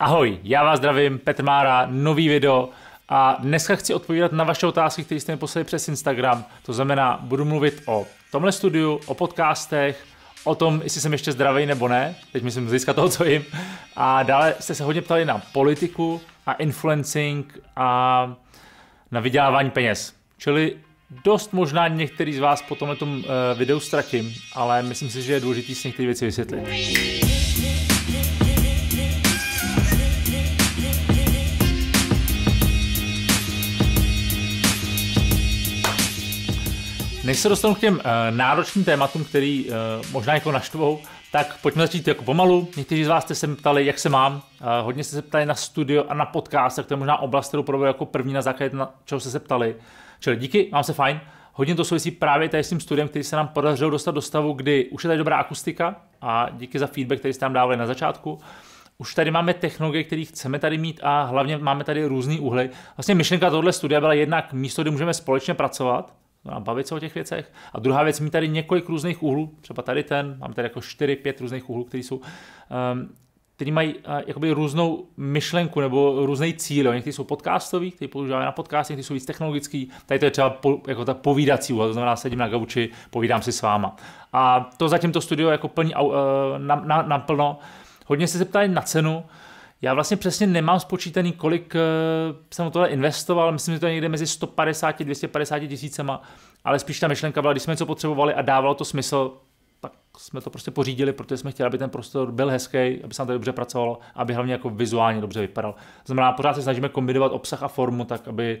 Ahoj, já vás zdravím, Petr Mára, nový video a dneska chci odpovídat na vaše otázky, které jste mi poslali přes Instagram. To znamená, budu mluvit o tomhle studiu, o podcastech, o tom, jestli jsem ještě zdravý nebo ne, teď myslím získat toho, co jim. A dále jste se hodně ptali na politiku a influencing a na vydělávání peněz. Čili dost možná některý z vás po tomhle eh, videu ztratím, ale myslím si, že je důležité si některé věci vysvětlit. Než se dostanu k těm uh, náročným tématům, který uh, možná jako naštvou, tak pojďme začít jako pomalu. Někteří z vás jste se ptali, jak se mám. Uh, hodně jste se ptali na studio a na podcast, tak to je možná oblast, kterou proberu jako první na základě, na čeho jste se ptali. Čili díky, mám se fajn. Hodně to souvisí právě tady s tím studiem, který se nám podařilo dostat do stavu, kdy už je tady dobrá akustika a díky za feedback, který jste nám dávali na začátku. Už tady máme technologie, které chceme tady mít a hlavně máme tady různý úhly. Vlastně myšlenka tohle studia byla jednak místo, kde můžeme společně pracovat, No a bavit se o těch věcech. A druhá věc, mít tady několik různých úhlů, třeba tady ten, mám tady jako 4-5 různých úhlů, které jsou, um, který mají uh, jakoby různou myšlenku nebo různý cíl. Někteří jsou podcastoví, kteří používáme na podcasty, někteří jsou víc technologický. Tady to je třeba po, jako ta povídací úhla, to znamená, sedím na gauči, povídám si s váma. A to zatím to studio jako plní uh, eh, naplno. Na, na, na Hodně se zeptali na cenu, já vlastně přesně nemám spočítaný, kolik eh, jsem o tohle investoval, myslím, že to je někde mezi 150 a 250 tisícema, ale spíš ta myšlenka byla, když jsme něco potřebovali a dávalo to smysl, tak jsme to prostě pořídili, protože jsme chtěli, aby ten prostor byl hezký, aby se na tady dobře pracovalo, aby hlavně jako vizuálně dobře vypadal. To znamená, pořád se snažíme kombinovat obsah a formu tak, aby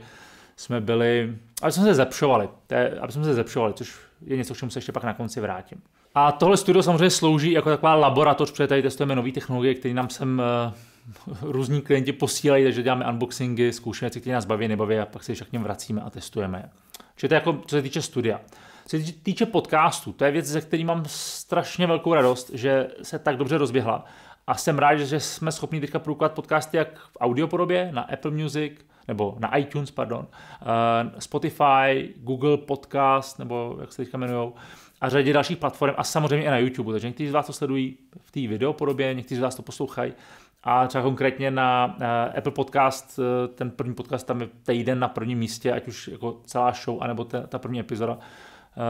jsme byli, aby jsme se zlepšovali, je, aby jsme se zlepšovali, což je něco, k čemu se ještě pak na konci vrátím. A tohle studio samozřejmě slouží jako taková laboratoř, protože tady testujeme nové technologie, které nám sem eh, různí klienti posílají, takže děláme unboxingy, zkoušíme co které nás baví, nebaví a pak se však k něm vracíme a testujeme. Čili to je jako, co se týče studia. Co se týče podcastu, to je věc, ze který mám strašně velkou radost, že se tak dobře rozběhla. A jsem rád, že jsme schopni teďka průklad podcasty jak v audiopodobě na Apple Music, nebo na iTunes, pardon, eh, Spotify, Google Podcast, nebo jak se teďka jmenují, a řadě dalších platform a samozřejmě i na YouTube. Takže někteří z vás to sledují v té videopodobě, někteří z vás to poslouchají. A třeba konkrétně na eh, Apple Podcast, eh, ten první podcast tam je týden na prvním místě, ať už jako celá show, anebo ta, ta první epizoda.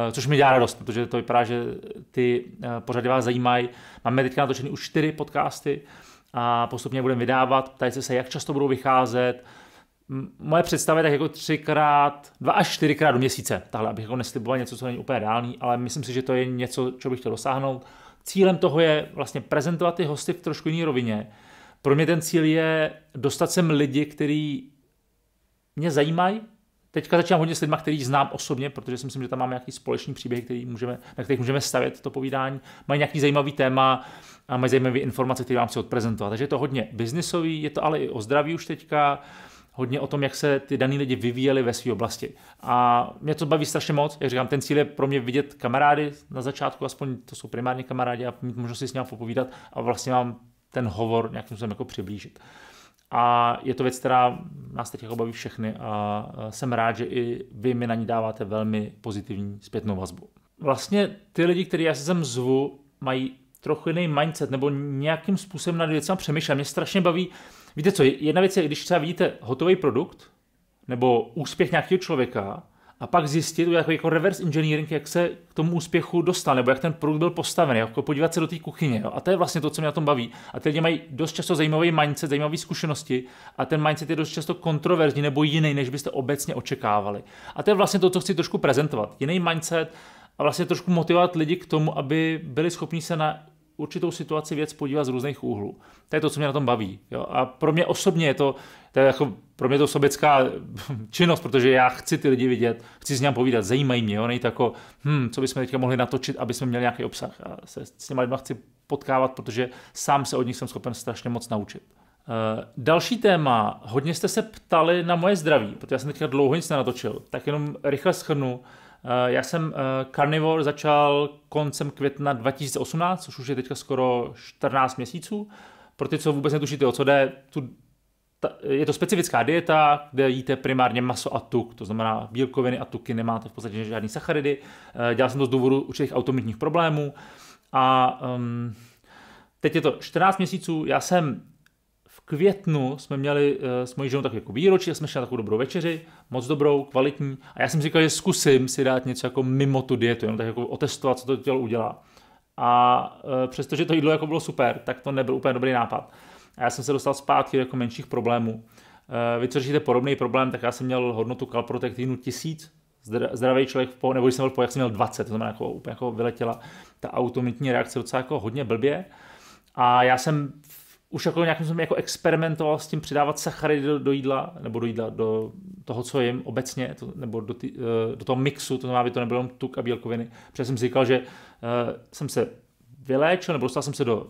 Eh, což mi dělá radost, protože to vypadá, že ty pořady vás zajímají. Máme teďka natočený už čtyři podcasty a postupně budeme vydávat. Ptají se, jak často budou vycházet. Moje představa je tak jako třikrát, dva až čtyřikrát do měsíce. Takhle, abych jako nesliboval něco, co není úplně reálný, ale myslím si, že to je něco, co bych chtěl dosáhnout. Cílem toho je vlastně prezentovat ty hosty v trošku jiné rovině pro mě ten cíl je dostat sem lidi, který mě zajímají. Teďka začínám hodně s lidmi, který znám osobně, protože si myslím, že tam máme nějaký společný příběh, který můžeme, na kterých můžeme stavět to povídání. Mají nějaký zajímavý téma a mají zajímavé informace, které vám chci odprezentovat. Takže je to hodně biznisový, je to ale i o zdraví už teďka hodně o tom, jak se ty daní lidi vyvíjeli ve své oblasti. A mě to baví strašně moc, jak říkám, ten cíl je pro mě vidět kamarády na začátku, aspoň to jsou primárně kamarádi a mít možnost si s ním popovídat a vlastně mám ten hovor nějakým způsobem jako přiblížit. A je to věc, která nás teď jako baví všechny a jsem rád, že i vy mi na ní dáváte velmi pozitivní zpětnou vazbu. Vlastně ty lidi, který já se sem zvu, mají trochu jiný mindset nebo nějakým způsobem nad věcmi přemýšlet. Mě strašně baví, víte co, jedna věc je, když třeba vidíte hotový produkt nebo úspěch nějakého člověka, a pak zjistit, jako, jako reverse engineering, jak se k tomu úspěchu dostal, nebo jak ten produkt byl postaven, jako podívat se do té kuchyně. Jo. A to je vlastně to, co mě na tom baví. A ty lidi mají dost často zajímavý mindset, zajímavé zkušenosti a ten mindset je dost často kontroverzní nebo jiný, než byste obecně očekávali. A to je vlastně to, co chci trošku prezentovat. Jiný mindset, a vlastně trošku motivovat lidi k tomu, aby byli schopni se na určitou situaci věc podívat z různých úhlů. To je to, co mě na tom baví. Jo? A pro mě osobně je to, to je jako pro mě to sobecká hm, činnost, protože já chci ty lidi vidět, chci s ním povídat, zajímají mě, jo? nejde jako, hm, co bychom teďka mohli natočit, aby jsme měli nějaký obsah. A se s těma lidmi chci potkávat, protože sám se od nich jsem schopen strašně moc naučit. Eh, další téma, hodně jste se ptali na moje zdraví, protože já jsem teďka dlouho nic nenatočil, tak jenom rychle schrnu. Eh, já jsem eh, Carnivore začal koncem května 2018, což už je teďka skoro 14 měsíců. Pro ty, co vůbec netušíte, o co jde, tu, ta, je to specifická dieta, kde jíte primárně maso a tuk, to znamená bílkoviny a tuky, nemáte v podstatě žádný sacharidy. Eh, dělal jsem to z důvodu určitých automitních problémů. A um, teď je to 14 měsíců, já jsem květnu jsme měli eh, s mojí ženou tak jako výročí a jsme šli na takovou dobrou večeři, moc dobrou, kvalitní. A já jsem říkal, že zkusím si dát něco jako mimo tu dietu, jenom tak jako otestovat, co to tělo udělá. A eh, přestože to jídlo jako bylo super, tak to nebyl úplně dobrý nápad. A já jsem se dostal zpátky do jako menších problémů. Eh, vy, co řešíte podobný problém, tak já jsem měl hodnotu kalprotektinu 1000, zdravý člověk, nebo když jsem byl v pohodě, jak jsem měl 20, to znamená, jako, úplně jako vyletěla ta automitní reakce docela jako hodně blbě. A já jsem už jako nějakým způsobem jako experimentoval s tím přidávat sacharidy do, do jídla, nebo do jídla, do toho, co jim obecně, to, nebo do, ty, eh, do toho mixu, to znamená, aby to nebylo jenom tuk a bílkoviny. Protože jsem si říkal, že uh, jsem se vyléčil, nebo dostal jsem se do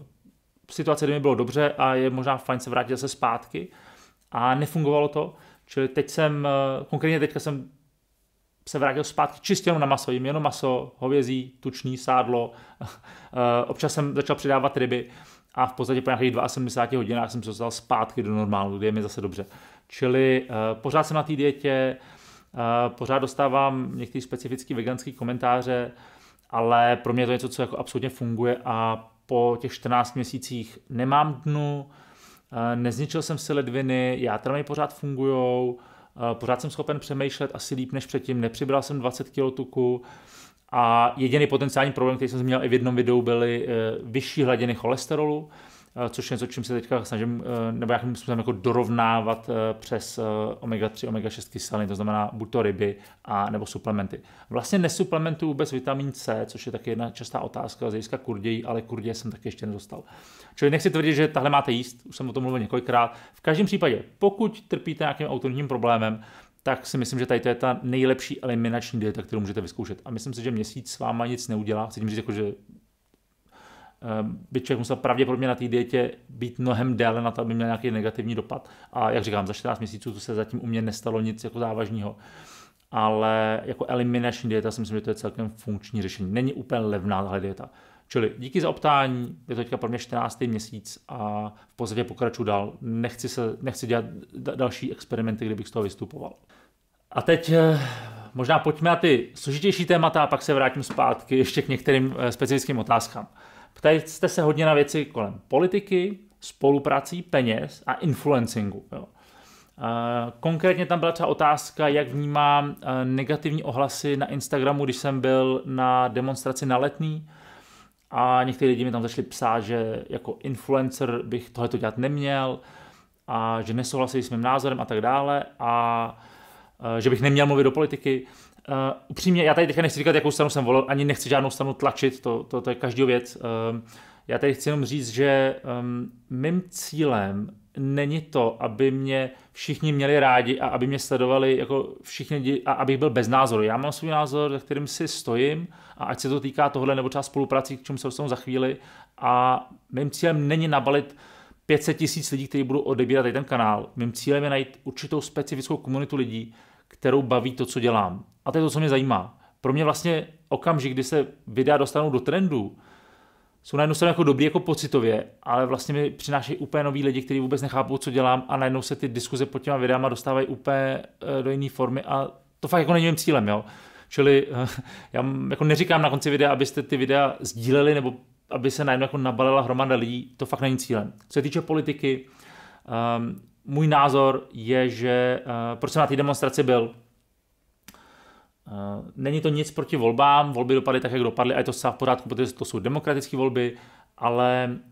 situace, kdy mi bylo dobře a je možná fajn se vrátit zase zpátky. A nefungovalo to, čili teď jsem, eh, konkrétně teďka jsem se vrátil zpátky čistě jenom na maso, jim jenom maso, hovězí, tuční, sádlo, občas jsem začal přidávat ryby a v podstatě po nějakých 72 hodinách jsem se dostal zpátky do normálu, kde je mi zase dobře. Čili uh, pořád jsem na té dietě, uh, pořád dostávám některé specifické veganské komentáře, ale pro mě je to něco, co jako absolutně funguje a po těch 14 měsících nemám dnu, uh, nezničil jsem si ledviny, játra mi pořád fungujou, pořád jsem schopen přemýšlet asi líp než předtím, nepřibral jsem 20 kg tuku, a jediný potenciální problém, který jsem zmínil i v jednom videu, byly eh, vyšší hladiny cholesterolu, eh, což je něco, čím se teďka snažím, eh, nebo jakým způsobem jako dorovnávat přes omega-3, omega-6 kyseliny, to znamená buď to ryby, a nebo suplementy. Vlastně nesuplementuju vůbec vitamin C, což je taky jedna častá otázka z hlediska kurději, ale kurděje jsem taky ještě nedostal. Čili nechci tvrdit, že tahle máte jíst, už jsem o tom mluvil několikrát. V každém případě, pokud trpíte nějakým autonomním problémem, tak si myslím, že tady to je ta nejlepší eliminační dieta, kterou můžete vyzkoušet. A myslím si, že měsíc s váma nic neudělá. Chci tím říct, jako, že eh, by člověk musel pravděpodobně na té dietě být mnohem déle na to, aby měl nějaký negativní dopad. A jak říkám, za 14 měsíců to se zatím u mě nestalo nic jako závažného. Ale jako eliminační dieta si myslím, že to je celkem funkční řešení. Není úplně levná tahle dieta. Čili díky za optání, je to teďka pro mě 14. měsíc a v podstatě pokračuji dál. Nechci, se, nechci dělat další experimenty, kdybych z toho vystupoval. A teď eh, možná pojďme na ty složitější témata a pak se vrátím zpátky ještě k některým eh, specifickým otázkám. Ptali jste se hodně na věci kolem politiky, spoluprací, peněz a influencingu. Jo. Eh, konkrétně tam byla třeba otázka, jak vnímám negativní ohlasy na Instagramu, když jsem byl na demonstraci na letný, a někteří lidi mi tam začali psát, že jako influencer bych tohle to dělat neměl a že nesouhlasí s mým názorem a tak dále a e, že bych neměl mluvit do politiky. Uh, upřímně, já tady teďka nechci říkat, jakou stranu jsem volil, ani nechci žádnou stranu tlačit, to, to, to je každý věc. Uh, já tady chci jenom říct, že um, mým cílem není to, aby mě všichni měli rádi a aby mě sledovali jako všichni a abych byl bez názoru. Já mám svůj názor, za kterým si stojím a ať se to týká tohle nebo třeba spolupráci, k čemu se dostanu za chvíli a mým cílem není nabalit 500 tisíc lidí, kteří budou odebírat ten kanál. Mým cílem je najít určitou specifickou komunitu lidí, kterou baví to, co dělám. A to je to, co mě zajímá. Pro mě vlastně okamžik, kdy se videa dostanou do trendu, jsou najednou se jako dobrý jako pocitově, ale vlastně mi přinášejí úplně nový lidi, kteří vůbec nechápou, co dělám a najednou se ty diskuze pod těma videama dostávají úplně eh, do jiné formy a to fakt jako není mým cílem, jo. Čili eh, já jako neříkám na konci videa, abyste ty videa sdíleli nebo aby se najednou jako nabalila hromada lidí, to fakt není cílem. Co se týče politiky, um, můj názor je, že uh, proč jsem na té demonstraci byl, Eh, není to nic proti volbám, volby dopadly tak, jak dopadly a je to v pořádku, protože to jsou demokratické volby, ale uh,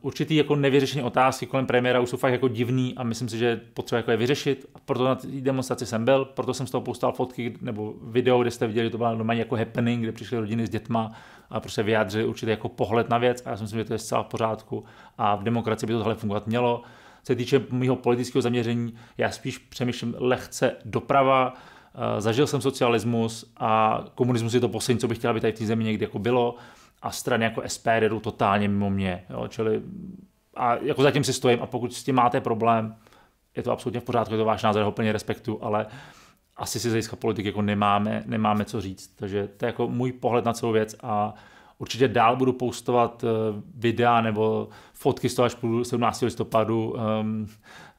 určitý jako nevyřešené otázky kolem premiéra už jsou fakt jako divný a myslím si, že potřeba jako je vyřešit. A proto na té demonstraci jsem byl, proto jsem z toho poustal fotky nebo video, kde jste viděli, že to byla normálně jako happening, kde přišly rodiny s dětma a prostě vyjádřili určitě jako pohled na věc a já si myslím, že to je zcela v pořádku a v demokracii by to tohle fungovat mělo. Co se týče mého politického zaměření, já spíš přemýšlím lehce doprava, Eh, zažil jsem socialismus a komunismus je to poslední, co bych chtěl, aby tady v té zemi někdy jako bylo a strany jako SPD jdou totálně mimo mě, jo, čili a jako zatím si stojím a pokud s tím máte problém, je to absolutně v pořádku, je to váš názor, ho plně respektu, ale asi si z hlediska politiky jako nemáme, nemáme co říct, takže to je jako můj pohled na celou věc a Určitě dál budu postovat eh, videa nebo fotky z toho, až půjdu 17. listopadu ehm,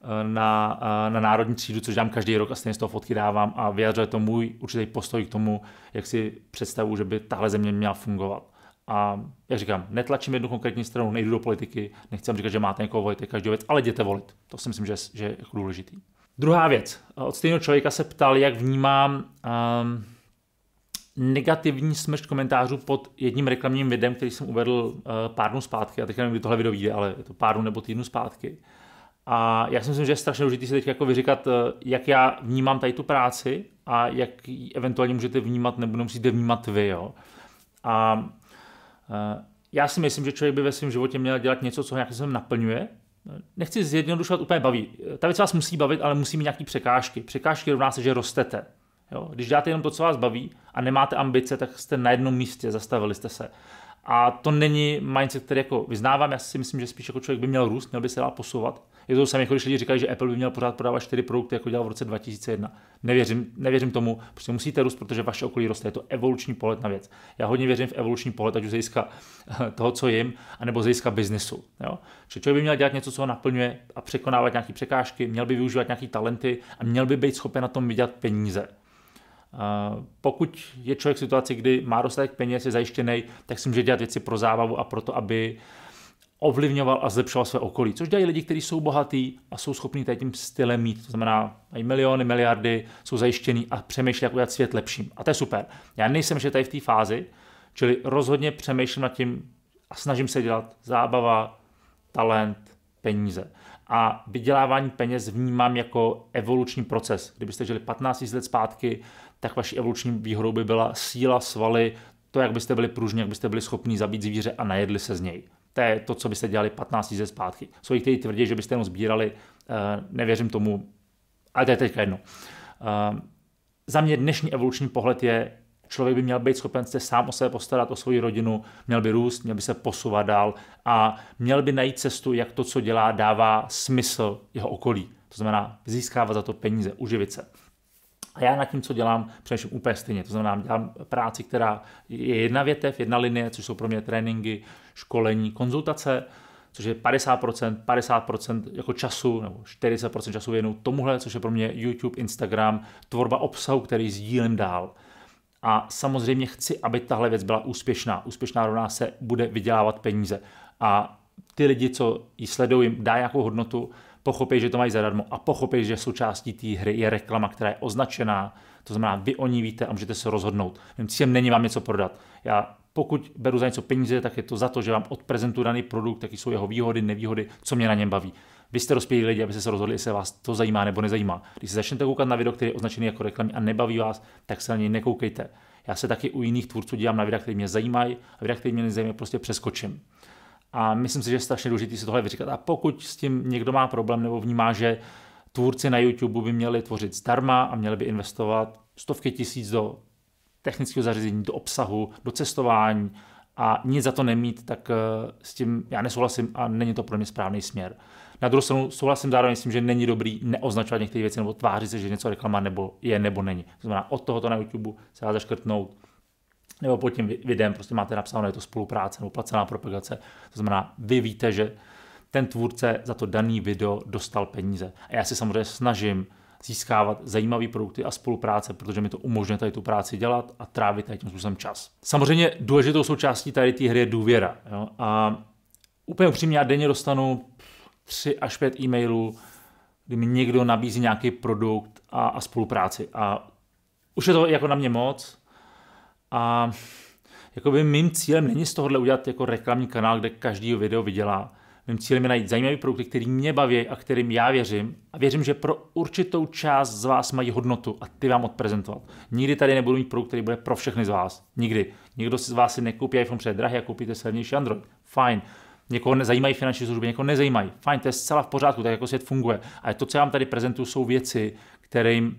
eh, na, eh, na národní třídu, což dám každý rok a stejně z toho fotky dávám a vyjadřuje to můj určitý postoj k tomu, jak si představuju, že by tahle země měla fungovat. A jak říkám, netlačím jednu konkrétní stranu, nejdu do politiky, nechci vám říkat, že máte někoho volit, každou věc, ale jděte volit. To si myslím, že, že je jako důležitý. Druhá věc. Od stejného člověka se ptal, jak vnímám um, negativní smršť komentářů pod jedním reklamním videem, který jsem uvedl eh, pár dnů zpátky. Já teď nevím, kdy tohle video vyjde, ale je to pár dnů nebo týdnu zpátky. A já si myslím, že je strašně důležité si teď jako vyříkat, eh, jak já vnímám tady tu práci a jak ji eventuálně můžete vnímat nebo nemusíte vnímat vy. Jo. A eh, já si myslím, že člověk by ve svém životě měl dělat něco, co ho nějakým způsobem naplňuje. Nechci zjednodušovat, úplně baví. Ta věc vás musí bavit, ale musí mít nějaké překážky. Překážky rovná se, že rostete. Jo? Když dáte jenom to, co vás baví a nemáte ambice, tak jste na jednom místě, zastavili jste se. A to není mindset, který jako vyznávám. Já si myslím, že spíš jako člověk by měl růst, měl by se dál posouvat. Je to samé, jako když lidi říkají, že Apple by měl pořád prodávat čtyři produkty, jako dělal v roce 2001. Nevěřím, nevěřím tomu, prostě musíte růst, protože vaše okolí roste. Je to evoluční pohled na věc. Já hodně věřím v evoluční pohled, ať už získá eh, toho, co jim, anebo získá biznesu. Jo? Čili člověk by měl dělat něco, co ho naplňuje a překonávat nějaké překážky, měl by využívat nějaké talenty a měl by být schopen na tom vydělat peníze. Pokud je člověk v situaci, kdy má dostatek peněz, je zajištěný, tak si může dělat věci pro zábavu a proto, aby ovlivňoval a zlepšoval své okolí, což dělají lidi, kteří jsou bohatí a jsou schopní tady tím stylem mít, to znamená mají miliony, miliardy, jsou zajištění a přemýšlí, jak udělat svět lepším. A to je super. Já nejsem že tady v té fázi, čili rozhodně přemýšlím nad tím a snažím se dělat zábava, talent, peníze. A vydělávání peněz vnímám jako evoluční proces. Kdybyste žili 15 000 let zpátky, tak vaší evoluční výhodou by byla síla, svaly, to, jak byste byli pružní, jak byste byli schopni zabít zvíře a najedli se z něj. To je to, co byste dělali 15 ze zpátky. Jsou jich, kteří tvrdí, že byste jenom sbírali, eh, nevěřím tomu, ale to je teďka jedno. Eh, za mě dnešní evoluční pohled je, člověk by měl být schopen se sám o sebe postarat, o svoji rodinu, měl by růst, měl by se posouvat dál a měl by najít cestu, jak to, co dělá, dává smysl jeho okolí. To znamená získávat za to peníze, uživit se. A já nad tím, co dělám, především úplně stejně. To znamená, dělám práci, která je jedna větev, jedna linie, což jsou pro mě tréninky, školení, konzultace, což je 50%, 50% jako času, nebo 40% času věnu tomuhle, což je pro mě YouTube, Instagram, tvorba obsahu, který sdílím dál. A samozřejmě chci, aby tahle věc byla úspěšná. Úspěšná rovná se bude vydělávat peníze. A ty lidi, co ji sledují, dá nějakou hodnotu, pochopí, že to mají zadarmo a pochopí, že součástí té hry je reklama, která je označená, to znamená, vy o ní víte a můžete se rozhodnout. Mým cílem není vám něco prodat. Já pokud beru za něco peníze, tak je to za to, že vám odprezentuju daný produkt, taky jsou jeho výhody, nevýhody, co mě na něm baví. Vy jste rozpělí lidi, abyste se rozhodli, jestli vás to zajímá nebo nezajímá. Když se začnete koukat na video, který je označený jako reklamní a nebaví vás, tak se na něj nekoukejte. Já se taky u jiných tvůrců dívám na videa, které mě zajímají a videa, které mě nezajímají, prostě přeskočím. A myslím si, že je strašně důležité si tohle vyříkat. A pokud s tím někdo má problém nebo vnímá, že tvůrci na YouTube by měli tvořit zdarma a měli by investovat stovky tisíc do technického zařízení, do obsahu, do cestování a nic za to nemít, tak eh, s tím já nesouhlasím a není to pro mě správný směr. Na druhou stranu souhlasím zároveň s tím, že není dobrý neoznačovat některé věci nebo tvářit se, že něco reklama nebo je nebo není. To znamená, od to na YouTube se dá zaškrtnout nebo pod tím videem prostě máte napsáno, je to spolupráce nebo placená propagace. To znamená, vy víte, že ten tvůrce za to daný video dostal peníze. A já si samozřejmě snažím získávat zajímavé produkty a spolupráce, protože mi to umožňuje tady tu práci dělat a trávit tady tím způsobem čas. Samozřejmě důležitou součástí tady té hry je důvěra. Jo? A úplně upřímně já denně dostanu 3 až 5 e-mailů, kdy mi někdo nabízí nějaký produkt a, a spolupráci. A už je to jako na mě moc, a jakoby mým cílem není z tohohle udělat jako reklamní kanál, kde každý video vydělá. Mým cílem je najít zajímavé produkty, který mě baví a kterým já věřím. A věřím, že pro určitou část z vás mají hodnotu a ty vám odprezentovat. Nikdy tady nebudu mít produkt, který bude pro všechny z vás. Nikdy. Nikdo z vás si nekoupí iPhone, před drahý a koupíte silnější Android. Fajn. Někoho nezajímají finanční služby, někoho nezajímají. Fajn, to je zcela v pořádku, tak jako svět funguje. Ale to, co já vám tady prezentuju, jsou věci, kterým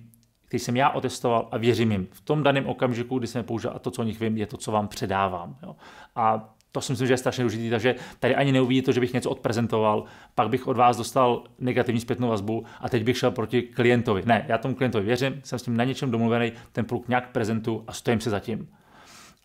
který jsem já otestoval a věřím jim. V tom daném okamžiku, kdy jsem je použil a to, co o nich vím, je to, co vám předávám. Jo. A to si myslím, že je strašně důležité, takže tady ani neuvidíte to, že bych něco odprezentoval, pak bych od vás dostal negativní zpětnou vazbu a teď bych šel proti klientovi. Ne, já tomu klientovi věřím, jsem s tím na něčem domluvený, ten produkt nějak prezentu a stojím se zatím.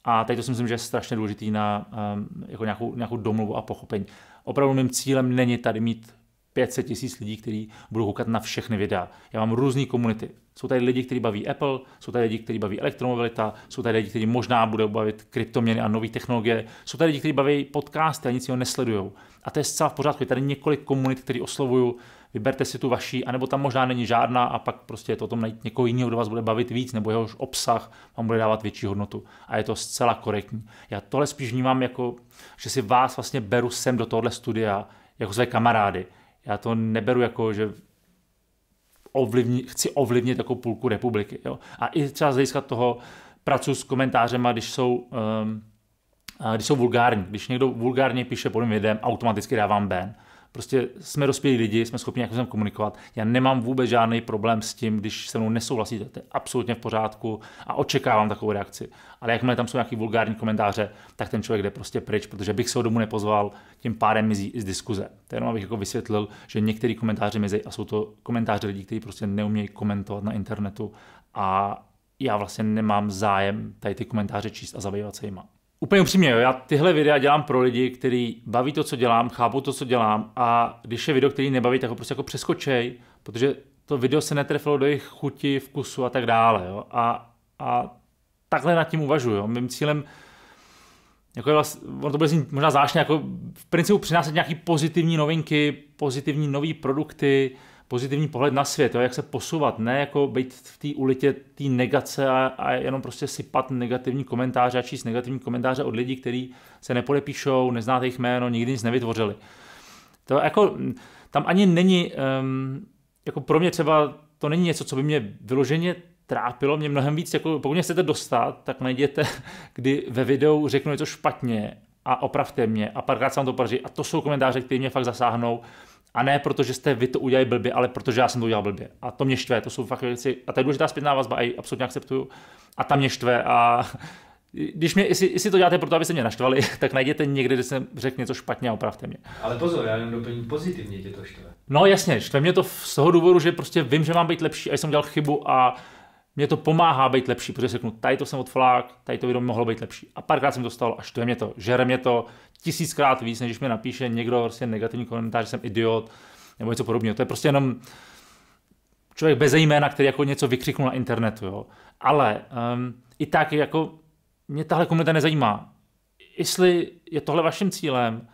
A tady to si myslím, že je strašně důležitý na um, jako nějakou, nějakou domluvu a pochopení. Opravdu mým cílem není tady mít 500 tisíc lidí, kteří budou koukat na všechny videa. Já mám různé komunity. Jsou tady lidi, kteří baví Apple, jsou tady lidi, kteří baví elektromobilita, jsou tady lidi, kteří možná budou bavit kryptoměny a nové technologie, jsou tady lidi, kteří baví podcasty a nic jiného nesledují. A to je zcela v pořádku. Je tady několik komunit, které oslovuju, vyberte si tu vaší, anebo tam možná není žádná a pak prostě je to o tom najít někoho jiného, kdo vás bude bavit víc, nebo jehož obsah vám bude dávat větší hodnotu. A je to zcela korektní. Já tohle spíš vnímám jako, že si vás vlastně beru sem do tohle studia jako své kamarády já to neberu jako, že ovlivni, chci ovlivnit jako půlku republiky. Jo? A i třeba z hlediska toho pracu s komentářema, když jsou, um, když jsou vulgární. Když někdo vulgárně píše pod mým videem, automaticky dávám ban. Prostě jsme dospělí lidi, jsme schopni nějak komunikovat. Já nemám vůbec žádný problém s tím, když se mnou nesouhlasíte. To je absolutně v pořádku a očekávám takovou reakci. Ale jakmile tam jsou nějaký vulgární komentáře, tak ten člověk jde prostě pryč, protože bych se ho domů nepozval, tím pádem mizí i z diskuze. To jenom abych jako vysvětlil, že některé komentáře mizí a jsou to komentáře lidí, kteří prostě neumějí komentovat na internetu a já vlastně nemám zájem tady ty komentáře číst a zabývat se jima. Úplně upřímně, jo, já tyhle videa dělám pro lidi, kteří baví to, co dělám, chápou to, co dělám a když je video, který nebaví, tak ho prostě jako přeskočej, protože to video se netrefilo do jejich chuti, vkusu a tak dále. Jo. A, a takhle nad tím uvažuju. Jo. Mým cílem jako je vlast, ono to bude znít možná zvláštně, jako v principu přinášet nějaké pozitivní novinky, pozitivní nové produkty, pozitivní pohled na svět, jo, jak se posouvat, ne jako být v té ulitě té negace a, a jenom prostě sypat negativní komentáře a číst negativní komentáře od lidí, kteří se nepodepíšou, neznáte jejich jméno, nikdy nic nevytvořili. To jako, tam ani není, um, jako pro mě třeba to není něco, co by mě vyloženě trápilo, mě mnohem víc, jako pokud mě chcete dostat, tak najděte, kdy ve videu řeknu něco špatně a opravte mě a párkrát se vám to podaří. A to jsou komentáře, které mě fakt zasáhnou a ne protože jste vy to udělali blbě, ale protože já jsem to udělal blbě. A to mě štve, to jsou fakt věci. A to je důležitá zpětná vazba, a ji absolutně akceptuju. A tam mě štve. A když mě, jestli, jestli to děláte proto, abyste mě naštvali, tak najděte někde, kde jsem řekl něco špatně a opravte mě. Ale pozor, já jenom doplním pozitivně tě to štve. No jasně, štve mě to z toho důvodu, že prostě vím, že mám být lepší a jsem dělal chybu a mě to pomáhá být lepší, protože řeknu, tady to jsem odflák, tady to video mohlo být lepší. A párkrát jsem dostal to je mě to, žere mě to tisíckrát víc, než když mi napíše někdo prostě negativní komentář, že jsem idiot nebo něco podobného. To je prostě jenom člověk bez jména, který jako něco vykřiknul na internetu. Jo. Ale um, i tak jako mě tahle komunita nezajímá. Jestli je tohle vaším cílem,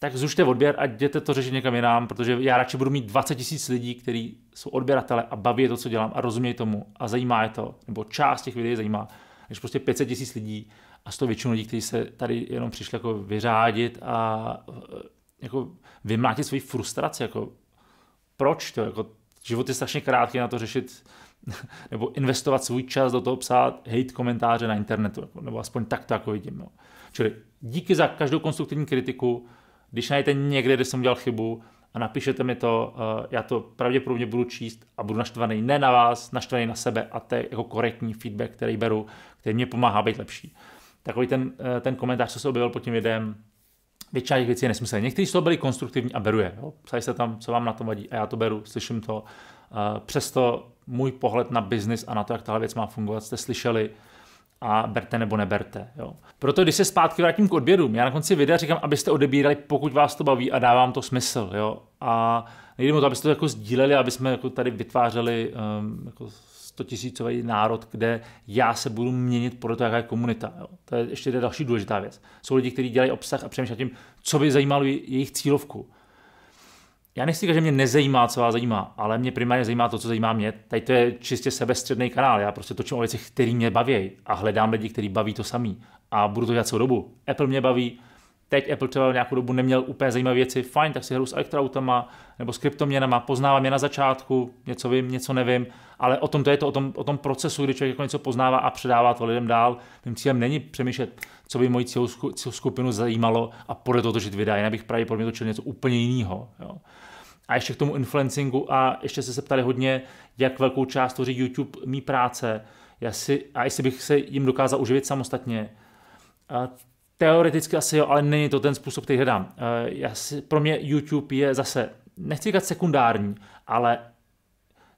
tak zrušte odběr a jděte to řešit někam jinam, protože já radši budu mít 20 tisíc lidí, kteří jsou odběratele a baví je to, co dělám a rozumějí tomu a zajímá je to, nebo část těch videí zajímá, než prostě 500 tisíc lidí a z toho většinu lidí, kteří se tady jenom přišli jako vyřádit a eh, jako vymlátit svoji frustraci, jako proč to, jako život je strašně krátký na to řešit nebo investovat svůj čas do toho psát hate komentáře na internetu, jako, nebo aspoň tak to jako vidím. No. Čili díky za každou konstruktivní kritiku, když najdete někde, kde jsem udělal chybu a napíšete mi to, eh, já to pravděpodobně budu číst a budu naštvaný ne na vás, naštvaný na sebe a to je jako korektní feedback, který beru, který mě pomáhá být lepší. Takový ten, eh, ten komentář, co se objevil pod tím videem, většina těch věcí je nesmyslná. Někteří z toho byli konstruktivní a beru je. Jo? Psali se tam, co vám na tom vadí a já to beru, slyším to. Eh, přesto můj pohled na biznis a na to, jak tahle věc má fungovat, jste slyšeli a berte nebo neberte. Jo. Proto když se zpátky vrátím k odběrům, já na konci videa říkám, abyste odebírali, pokud vás to baví a dává vám to smysl. Jo. A nejde o to, abyste to jako sdíleli, aby jsme jako tady vytvářeli um, jako 100 tisícový národ, kde já se budu měnit podle toho, jaká je komunita. Jo. To je ještě další důležitá věc. Jsou lidi, kteří dělají obsah a přemýšlí tím, co by zajímalo jejich cílovku já nechci říkat, že mě nezajímá, co vás zajímá, ale mě primárně zajímá to, co zajímá mě. Tady to je čistě sebestředný kanál. Já prostě točím o věcech, které mě baví a hledám lidi, kteří baví to samý. A budu to dělat celou dobu. Apple mě baví, teď Apple třeba nějakou dobu neměl úplně zajímavé věci, fajn, tak si hru s elektroautama nebo s kryptoměnama, poznávám je na začátku, něco vím, něco nevím, ale o tom to je to, o tom, o tom procesu, kdy člověk jako něco poznává a předává to lidem dál. Mým cílem není přemýšlet, co by moji celou skupinu zajímalo a podle toho točit videa, jinak bych pravděpodobně točil něco úplně jiného. Jo a ještě k tomu influencingu a ještě se se ptali hodně, jak velkou část tvoří YouTube mý práce jestli, a jestli bych se jim dokázal uživit samostatně. A teoreticky asi jo, ale není to ten způsob, který hledám. Já si, pro mě YouTube je zase, nechci říkat sekundární, ale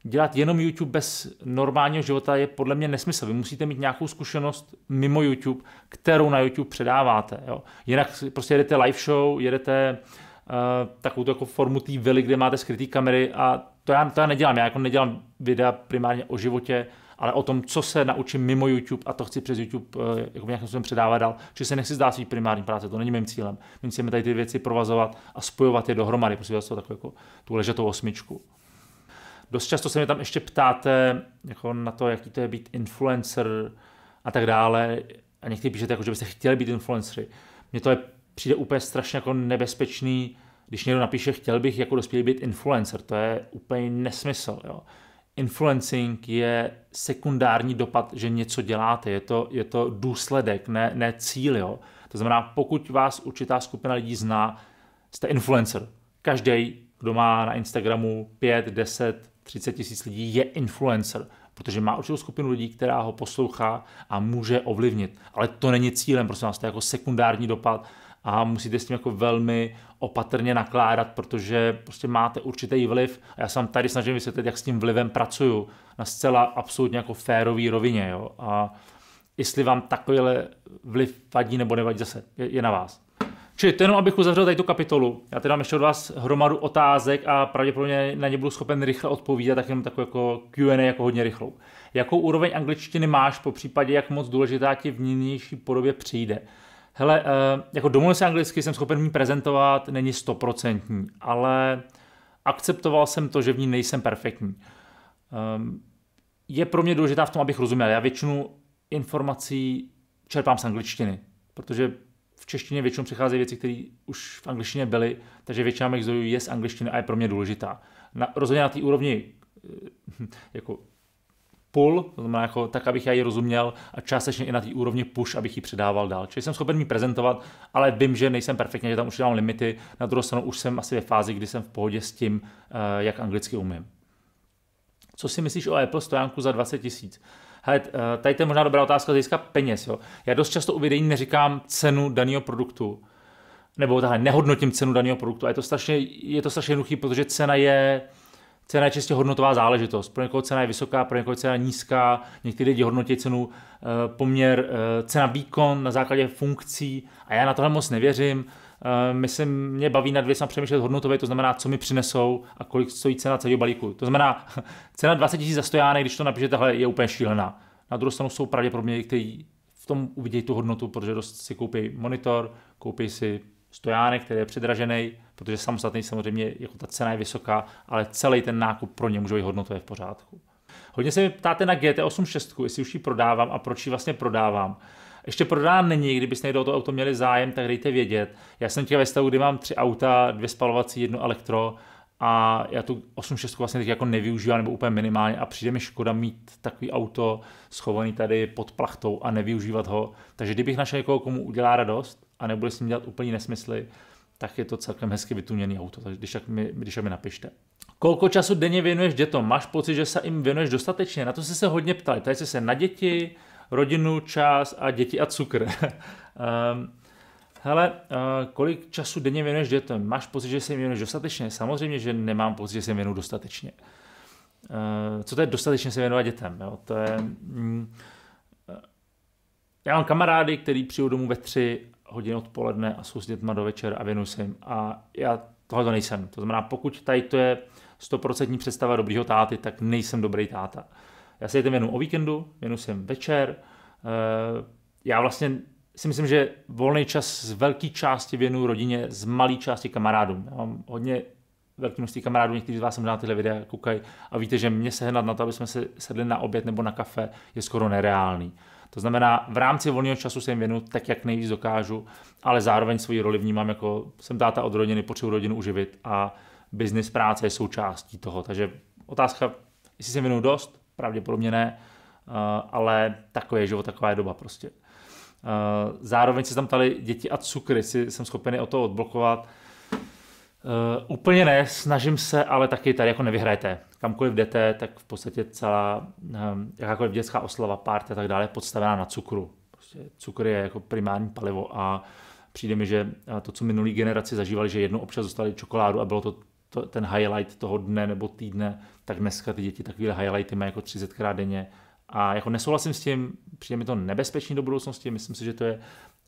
dělat jenom YouTube bez normálního života je podle mě nesmysl. Vy musíte mít nějakou zkušenost mimo YouTube, kterou na YouTube předáváte. Jo. Jinak prostě jedete live show, jedete uh, Eh, takovou jako formu té vily, kde máte skryté kamery a to já, to já nedělám. Já jako nedělám videa primárně o životě, ale o tom, co se naučím mimo YouTube a to chci přes YouTube eh, jako nějakým způsobem předávat dál. Či se nechci zdát svý primární práce, to není mým cílem. My chceme tady ty věci provazovat a spojovat je dohromady, prostě to takovou jako tu ležetou osmičku. Dost často se mě tam ještě ptáte jako na to, jaký to je být influencer a tak dále. A někdy píšete, jako, že byste chtěli být influencery. Mně to je, přijde úplně strašně jako nebezpečný když někdo napíše, chtěl bych jako dospělý být influencer, to je úplně nesmysl. Jo. Influencing je sekundární dopad, že něco děláte, je to, je to důsledek, ne, ne cíl. Jo. To znamená, pokud vás určitá skupina lidí zná, jste influencer. Každý, kdo má na Instagramu 5, 10, 30 tisíc lidí, je influencer protože má určitou skupinu lidí, která ho poslouchá a může ovlivnit. Ale to není cílem, prosím vás, to je jako sekundární dopad a musíte s tím jako velmi opatrně nakládat, protože prostě máte určitý vliv a já vám tady snažím vysvětlit, jak s tím vlivem pracuju na zcela absolutně jako férový rovině. Jo? A jestli vám takovýhle vliv vadí nebo nevadí, zase je, je na vás. Čili to jenom, abych uzavřel tady tu kapitolu. Já teda mám ještě od vás hromadu otázek a pravděpodobně na ně budu schopen rychle odpovídat, tak jenom takové jako Q&A jako hodně rychlou. Jakou úroveň angličtiny máš po případě, jak moc důležitá ti v nynější podobě přijde? Hele, eh, jako domluvil se anglicky, jsem schopen mi prezentovat, není stoprocentní, ale akceptoval jsem to, že v ní nejsem perfektní. Ehm, je pro mě důležitá v tom, abych rozuměl. Já většinu informací čerpám z angličtiny, protože v češtině většinou přicházejí věci, které už v angličtině byly, takže většina mých zdrojů je z angličtiny a je pro mě důležitá. Na, rozhodně na té úrovni eh, jako pull, to znamená jako tak, abych já ji rozuměl a částečně i na té úrovni push, abych ji předával dál. Čili jsem schopen ji prezentovat, ale vím, že nejsem perfektně, že tam už dám limity. Na druhou stranu už jsem asi ve fázi, kdy jsem v pohodě s tím, eh, jak anglicky umím. Co si myslíš o Apple stojánku za 20 tisíc? Hele, eh, tady to je možná dobrá otázka získat peněz. Jo. Já dost často u videí neříkám cenu daného produktu, nebo tahle nehodnotím cenu daného produktu. A je to strašně, je to strašně jednoduché, protože cena je cena je čistě hodnotová záležitost. Pro někoho cena je vysoká, pro někoho cena je nízká, někteří lidi hodnotí cenu eh, poměr eh, cena výkon na základě funkcí a já na tohle moc nevěřím. Eh, myslím, mě baví dvě věcmi přemýšlet hodnotově, to znamená, co mi přinesou a kolik stojí cena celého balíku. To znamená, cena 20 000 za stojánek, když to napíšete, tahle je úplně šílená. Na druhou stranu jsou pravděpodobně, kteří v tom uvidí tu hodnotu, protože dost si koupí monitor, koupí si stojánek, který je předražený, protože samostatný samozřejmě jako ta cena je vysoká, ale celý ten nákup pro ně může být hodnotový v pořádku. Hodně se mi ptáte na gt 86 jestli už ji prodávám a proč ji vlastně prodávám. Ještě prodán není, kdyby někdo o to auto měli zájem, tak dejte vědět. Já jsem těch ve stavu, kdy mám tři auta, dvě spalovací, jedno elektro a já tu 8.6 vlastně teď jako nevyužívám nebo úplně minimálně a přijde mi škoda mít takový auto schovaný tady pod plachtou a nevyužívat ho. Takže kdybych našel někoho, komu udělá radost, a nebude s ním dělat úplně nesmysly, tak je to celkem hezky vytuněný auto, takže když tak mi, když mi napište. Kolko času denně věnuješ dětem? Máš pocit, že se jim věnuješ dostatečně? Na to jsi se hodně ptali. Tady jsi se na děti, rodinu, čas a děti a cukr. um, Hele, eh, kolik času denně věnuješ dětem? Máš pocit, že se jim věnuješ dostatečně? Samozřejmě, že nemám pocit, že se jim věnuju dostatečně. Eh, co to je dostatečně se věnovat dětem? Jo? To je... Mm, eh, já mám kamarády, který přijou domů ve tři hodin odpoledne a jsou s dětma do večer a věnuju se jim. A já tohle to nejsem. To znamená, pokud tady to je stoprocentní představa dobrýho táty, tak nejsem dobrý táta. Já se jdem věnu o víkendu, jenom jsem večer. Eh, já vlastně si myslím, že volný čas z velké části věnu rodině, z malé části kamarádům. Já mám hodně velké množství kamarádů, někteří z vás možná tyhle videa koukají a víte, že mě sehnat na to, aby jsme se sedli na oběd nebo na kafe, je skoro nereálný. To znamená, v rámci volného času se jim věnu tak, jak nejvíc dokážu, ale zároveň svoji roli vnímám jako jsem táta od rodiny, potřebuji rodinu uživit a biznis práce je součástí toho. Takže otázka, jestli se věnu dost, pravděpodobně ne, eh, ale takový je život, taková je doba prostě. Eh, zároveň se tam tali děti a cukry, si jsem schopen o to odblokovat. Eh, úplně ne, snažím se, ale taky tady jako nevyhrajete kamkoliv jdete, tak v podstatě celá ehm, jakákoliv dětská oslava, párty a tak dále je podstavená na cukru. Prostě cukr je jako primární palivo a přijde mi, že eh, to, co minulý generaci zažívali, že jednou občas dostali čokoládu a bylo to, to ten highlight toho dne nebo týdne, tak dneska ty děti takovýhle highlighty mají jako 30 krát denně. A jako nesouhlasím s tím, přijde mi to nebezpečný do budoucnosti, myslím si, že to je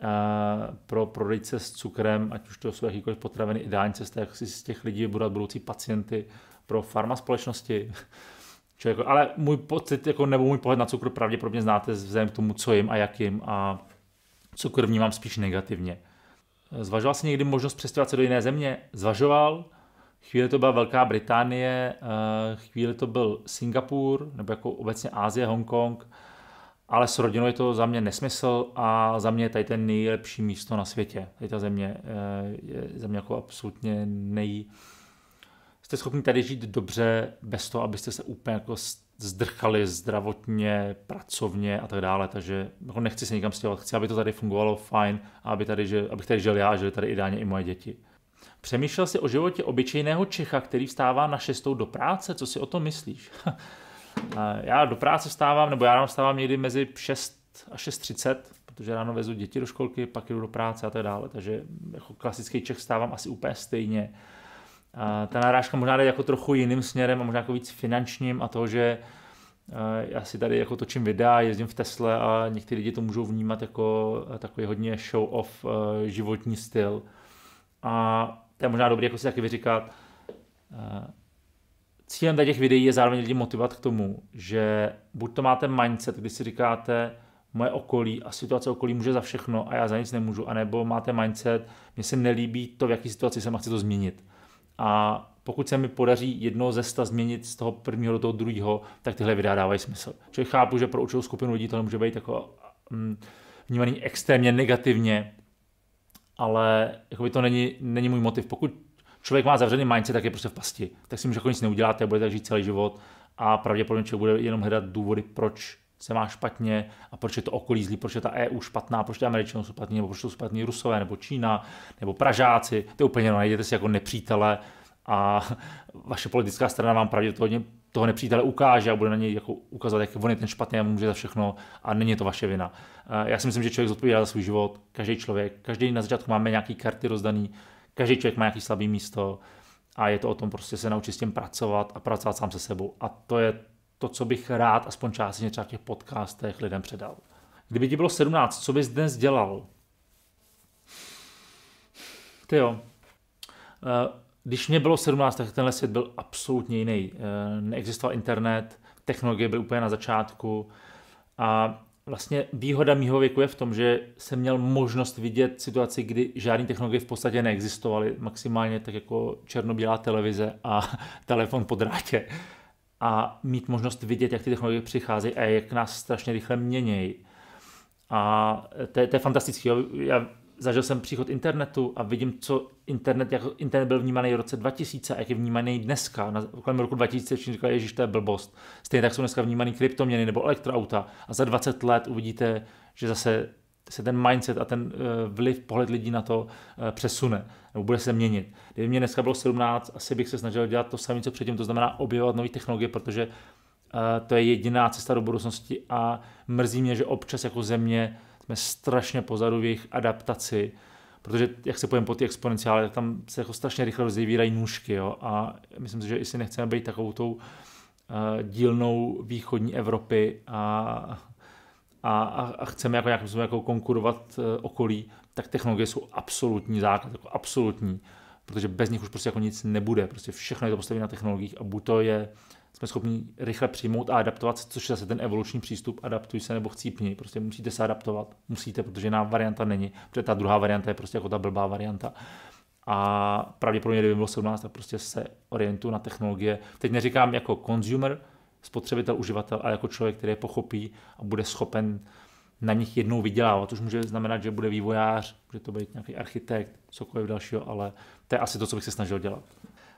Uh, pro prodejce s cukrem, ať už to jsou jakýkoliv potraviny, ideální cesta, jak si z těch lidí budou budoucí pacienty, pro farma společnosti. Člověk, ale můj pocit, jako, nebo můj pohled na cukr pravděpodobně znáte vzhledem k tomu, co jim a jak jim a cukr vnímám spíš negativně. Zvažoval jsi někdy možnost přestěhovat se do jiné země? Zvažoval. Chvíli to byla Velká Británie, eh, chvíli to byl Singapur, nebo jako obecně Ázie, Hongkong, ale s rodinou je to za mě nesmysl a za mě je tady ten nejlepší místo na světě. Tady ta země eh, je za mě jako absolutně nej, jste schopni tady žít dobře bez toho, abyste se úplně jako zdrchali zdravotně, pracovně a tak dále, takže jako nechci se nikam stěhovat, chci, aby to tady fungovalo fajn a aby tady, že, abych tady žil já a žili tady ideálně i moje děti. Přemýšlel jsi o životě obyčejného Čecha, který vstává na šestou do práce? Co si o tom myslíš? já do práce vstávám, nebo já ráno vstávám někdy mezi 6 a 6.30, protože ráno vezu děti do školky, pak jdu do práce a tak dále. Takže jako klasický Čech vstávám asi úplně stejně ta narážka možná jde jako trochu jiným směrem a možná jako víc finančním a to, že eh, já si tady jako točím videa, jezdím v Tesle a někteří lidi to můžou vnímat jako eh, takový hodně show off eh, životní styl. A to je možná dobré jako si taky vyříkat. Cílem těch videí je zároveň lidi motivovat k tomu, že buď to máte mindset, kdy si říkáte, moje okolí a situace okolí může za všechno a já za nic nemůžu, anebo máte mindset, mně se nelíbí to, v jaké situaci jsem a chci to změnit a pokud se mi podaří jedno ze sta změnit z toho prvního do toho druhého, tak tyhle videa dávají smysl. Čili chápu, že pro určitou skupinu lidí to může být jako mm, vnímaný extrémně negativně, ale jakoby to není, není můj motiv. Pokud člověk má zavřený mindset, tak je prostě v pasti. Tak si může jako nic neuděláte a bude tak žít celý život a pravděpodobně člověk bude jenom hledat důvody, proč se má špatně a proč je to okolí zlý, proč je ta EU špatná, proč je Američané jsou špatní, nebo proč jsou špatní Rusové, nebo Čína, nebo Pražáci, to je úplně no, najděte si jako nepřítele a vaše politická strana vám pravděpodobně toho nepřítele ukáže a bude na něj jako ukazovat, jak on je ten špatný a může za všechno a není to vaše vina. Eh, já si myslím, že člověk zodpovídá za svůj život, každý člověk, každý na začátku máme nějaké karty rozdaný, každý člověk má nějaký slabý místo a je to o tom prostě se naučit s tím pracovat a pracovat sám se sebou. A to je to, co bych rád, aspoň částečně třeba v těch podcastech lidem předal. Kdyby ti bylo 17, co bys dnes dělal? Ty jo. Eh, když mě bylo 17, tak tenhle svět byl absolutně jiný. Eh, neexistoval internet, technologie byly úplně na začátku a vlastně výhoda mýho věku je v tom, že jsem měl možnost vidět situaci, kdy žádné technologie v podstatě neexistovaly, maximálně tak jako černobílá televize a telefon po drátě a mít možnost vidět, jak ty technologie přicházejí a jak nás strašně rychle měnějí. A to je, to je fantastický. Já zažil jsem příchod internetu a vidím, co internet, jak internet byl vnímaný v roce 2000 a jak je vnímaný dneska. Na, kolem roku 2000 všichni říkali, ježiš, to je blbost. Stejně tak jsou dneska vnímaný kryptoměny nebo elektroauta a za 20 let uvidíte, že zase se ten mindset a ten eh, vliv, pohled lidí na to eh, přesune nebo bude se měnit. Kdyby mě dneska bylo 17, asi bych se snažil dělat to samé, co předtím, to znamená objevovat nové technologie, protože eh, to je jediná cesta do budoucnosti a mrzí mě, že občas jako země jsme strašně pozadu v jejich adaptaci, protože jak se pojím po ty exponenciály, tak tam se jako strašně rychle rozevírají nůžky jo? a myslím si, že jestli nechceme být takovou tou dílnou východní Evropy a a, a, a chceme jako nějakým jako konkurovat eh, okolí, tak technologie jsou absolutní základ, jako absolutní, protože bez nich už prostě jako nic nebude, prostě všechno je to postavené na technologiích a buď to je, jsme schopni rychle přijmout a adaptovat, což je zase ten evoluční přístup, adaptuj se nebo chcípni, prostě musíte se adaptovat, musíte, protože jiná varianta není, protože ta druhá varianta je prostě jako ta blbá varianta a pravděpodobně, kdyby bylo 17, tak prostě se orientuju na technologie. Teď neříkám jako consumer, spotřebitel, uživatel, ale jako člověk, který je pochopí a bude schopen na nich jednou vydělávat, už může znamenat, že bude vývojář, může to být nějaký architekt, cokoliv dalšího, ale to je asi to, co bych se snažil dělat.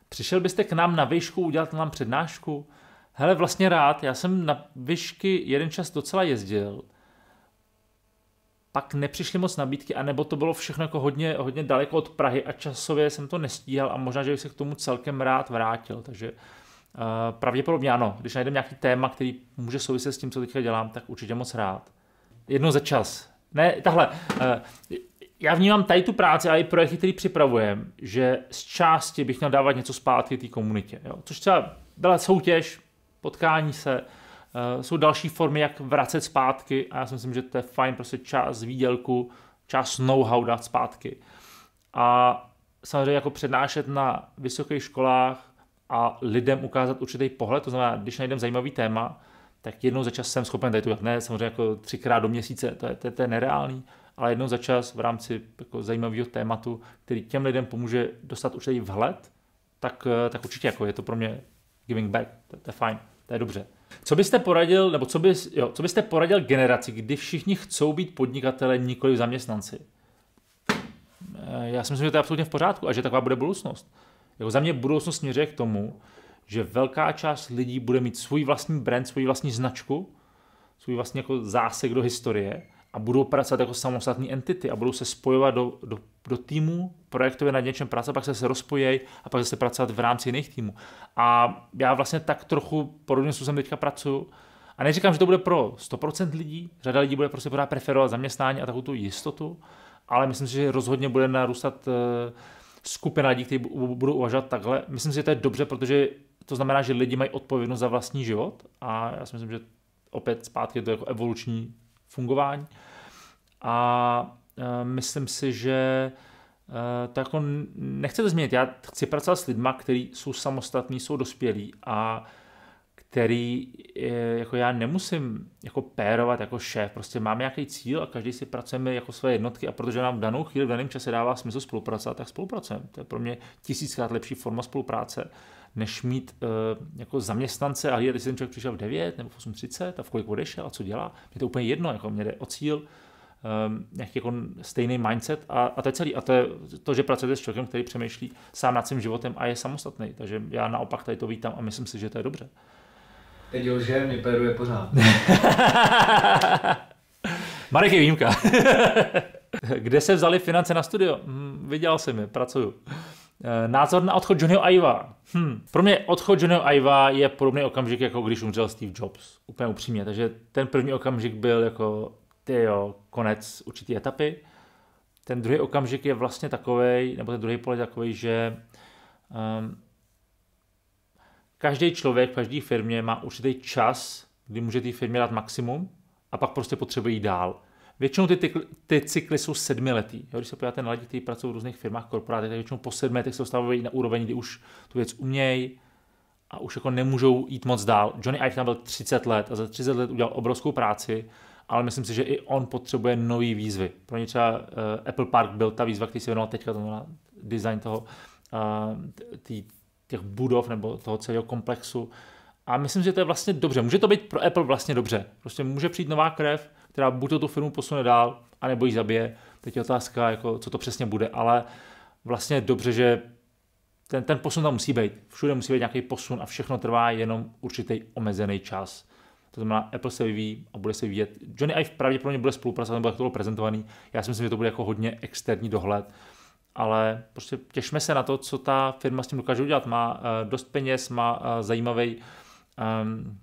Přišel byste k nám na výšku udělat nám přednášku? Hele, vlastně rád, já jsem na výšky jeden čas docela jezdil, pak nepřišly moc nabídky, anebo to bylo všechno jako hodně, hodně daleko od Prahy a časově jsem to nestíhal a možná, že bych se k tomu celkem rád vrátil, takže Eh, pravděpodobně ano, když najdeme nějaký téma, který může souviset s tím, co teďka dělám, tak určitě moc rád. Jedno za čas. Ne, tahle, eh, já vnímám tady tu práci a i projekty, který připravujem, že z části bych měl dávat něco zpátky té komunitě. Jo? Což třeba byla soutěž, potkání se, eh, jsou další formy, jak vracet zpátky a já si myslím, že to je fajn prostě čas výdělku, čas know-how dát zpátky. A samozřejmě jako přednášet na vysokých školách a lidem ukázat určitý pohled, to znamená, když najdeme zajímavý téma, tak jednou za čas jsem schopen tady tu, jak ne, samozřejmě jako třikrát do měsíce, to je, to, je, to je nereálný, ale jednou za čas v rámci jako zajímavého tématu, který těm lidem pomůže dostat určitý vhled, tak, eh, tak určitě jako je to pro mě giving back, to, to je fajn, to je dobře. Co byste poradil, nebo co, bys, jo, co byste poradil generaci, kdy všichni chcou být podnikatele, nikoli zaměstnanci? Eh, já si myslím, že to je absolutně v pořádku a že taková bude budoucnost. Jako za mě budoucnost směřuje k tomu, že velká část lidí bude mít svůj vlastní brand, svůj vlastní značku, svůj vlastní jako zásek do historie a budou pracovat jako samostatní entity a budou se spojovat do, do, do týmu, projektově na něčem práce, pak se, se rozpojejí a pak se pracovat v rámci jiných týmů. A já vlastně tak trochu podobným způsobem teďka pracuju, a neříkám, že to bude pro 100% lidí, řada lidí bude prostě pořád preferovat zaměstnání a takovou tu jistotu, ale myslím si, že rozhodně bude narůstat eh, skupina lidí, kteří budou uvažovat takhle. Myslím si, že to je dobře, protože to znamená, že lidi mají odpovědnost za vlastní život a já si myslím, že opět zpátky je to jako evoluční fungování. A eh, myslím si, že eh, to jako nechcete změnit. Já chci pracovat s lidmi, kteří jsou samostatní, jsou dospělí a který eh, jako já nemusím jako pérovat jako šéf, prostě mám nějaký cíl a každý si pracujeme jako své jednotky a protože nám v danou chvíli, v daném čase dává smysl spolupracovat, tak spolupracujeme. To je pro mě tisíckrát lepší forma spolupráce, než mít uh, jako zaměstnance a hlídat, jestli ten člověk přišel v 9 nebo v 8.30 a v kolik odešel a co dělá. mě to úplně jedno, jako mě jde o cíl, um, nějaký jako stejný mindset a, a to je celý. A to je to, že pracujete s člověkem, který přemýšlí sám nad svým životem a je samostatný. Takže já naopak tady to vítám a myslím si, že to je dobře. Teď že mě peruje pořád. Marek je výjimka. Kde se vzali finance na studio? Hm, viděl jsem je, pracuju. Eh, názor na odchod Johnnyho Iva. Hm. Pro mě odchod Johnnyho Iva je podobný okamžik, jako když umřel Steve Jobs. Úplně upřímně. Takže ten první okamžik byl jako tyjo, konec určité etapy. Ten druhý okamžik je vlastně takový, nebo ten druhý pohled takový, že um, každý člověk v každé firmě má určitý čas, kdy může té firmě dát maximum a pak prostě potřebuje jít dál. Většinou ty, ty, ty cykly jsou sedmiletý. Jo, když se podíváte na lidi, kteří pracují v různých firmách, korporátech, tak většinou po sedmi letech se dostávají na úroveň, kdy už tu věc umějí a už jako nemůžou jít moc dál. Johnny Ive tam byl 30 let a za 30 let udělal obrovskou práci, ale myslím si, že i on potřebuje nové výzvy. Pro ně třeba uh, Apple Park byl ta výzva, který se věnoval teďka, to design toho, uh, tý, těch budov nebo toho celého komplexu. A myslím, že to je vlastně dobře. Může to být pro Apple vlastně dobře. Prostě může přijít nová krev, která buď to tu firmu posune dál, anebo ji zabije. Teď je otázka, jako, co to přesně bude, ale vlastně je dobře, že ten, ten posun tam musí být. Všude musí být nějaký posun a všechno trvá jenom určitý omezený čas. To znamená, Apple se vyvíjí a bude se vyvíjet. Johnny Ive pravděpodobně bude spolupracovat, nebo jak to bylo prezentovaný. Já si myslím, že to bude jako hodně externí dohled ale prostě těšme se na to, co ta firma s tím dokáže udělat. Má eh, dost peněz, má eh, ehm, eh, zajímavý um,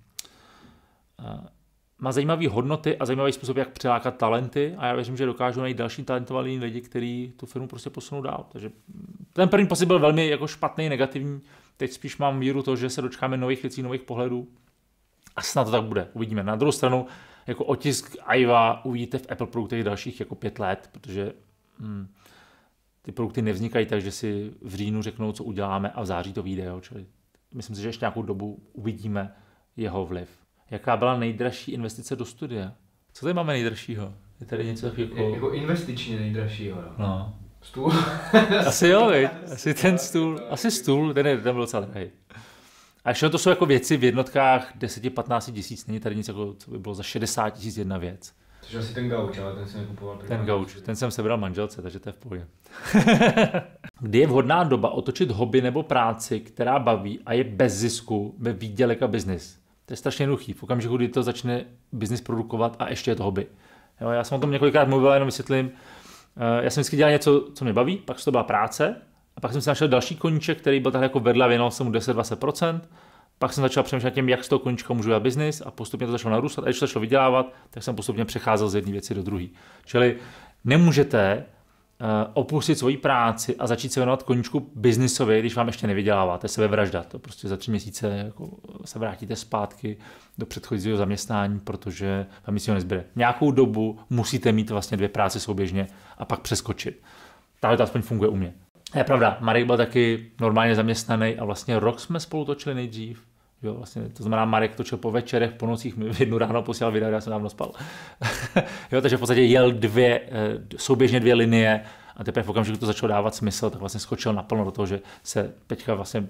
má zajímavé hodnoty a zajímavý způsob, jak přilákat talenty a já věřím, že dokážu najít další talentovaný lidi, kteří tu firmu prostě posunou dál. Takže ten první pocit byl velmi jako špatný, negativní. Teď spíš mám míru to, že se dočkáme nových věcí, nových pohledů a snad to tak bude. Uvidíme. Na druhou stranu, jako otisk IVA uvidíte v Apple produktech dalších jako pět let, protože hmm, ty produkty nevznikají tak, že si v říjnu řeknou, co uděláme a v září to vyjde. Čili myslím si, že ještě nějakou dobu uvidíme jeho vliv. Jaká byla nejdražší investice do studia? Co tady máme nejdražšího? Je tady něco jako... Jako investičně nejdražšího, no. no. Stůl? Asi jo, viď? Asi ten stůl. Asi stůl, ten, je, ten byl docela drahý. A všechno to jsou jako věci v jednotkách 10-15 tisíc, není tady nic, jako, co by bylo za 60 tisíc jedna věc. Což asi ten gauč, ale ten jsem nekupoval. Ten gauč, ten jsem sebral manželce, takže to je v pohodě. Kdy je vhodná doba otočit hobby nebo práci, která baví a je bez zisku ve výdělek a biznis? To je strašně jednoduchý. V okamžiku, kdy to začne biznis produkovat a ještě je to hobby. Jo, já jsem o tom několikrát mluvil, jenom vysvětlím. Eh, já jsem vždycky dělal něco, co mě baví, pak to byla práce, a pak jsem si našel další koníček, který byl tak jako vedle, věnoval jsem mu 10-20%, pak jsem začal přemýšlet tím, jak z toho koníčka můžu dělat biznis a postupně to začalo narůstat. A když to začalo vydělávat, tak jsem postupně přecházel z jedné věci do druhé. Čili nemůžete eh, opustit svoji práci a začít se věnovat koníčku biznisově, když vám ještě nevyděláváte, sebevražda. To prostě za tři měsíce jako eh, se vrátíte zpátky do předchozího zaměstnání, protože vám nic nezbyde. Nějakou dobu musíte mít vlastně dvě práce souběžně a pak přeskočit. Tahle to aspoň funguje u mě. Je pravda, Marek byl taky normálně zaměstnaný a vlastně rok jsme spolu točili nejdřív. Jo, vlastně, to znamená, Marek točil po večerech, po nocích, mi v jednu ráno posílal video, já jsem dávno spal. jo, takže v podstatě jel dvě, eh, souběžně dvě linie a teprve v okamžiku to začalo dávat smysl, tak vlastně skočil naplno do toho, že se teďka vlastně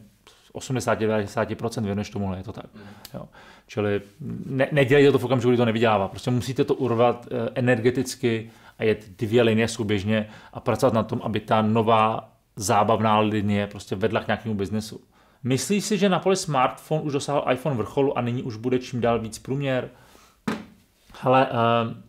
80-90% věnuješ tomuhle, je to tak. Jo. Čili ne, nedělejte to v okamžiku, kdy to nevydělává. Prostě musíte to urvat eh, energeticky a jet dvě linie souběžně a pracovat na tom, aby ta nová zábavná linie prostě vedla k nějakému biznesu. Myslíš si, že na poli smartphone už dosáhl iPhone vrcholu a nyní už bude čím dál víc průměr? Ale uh, ehm,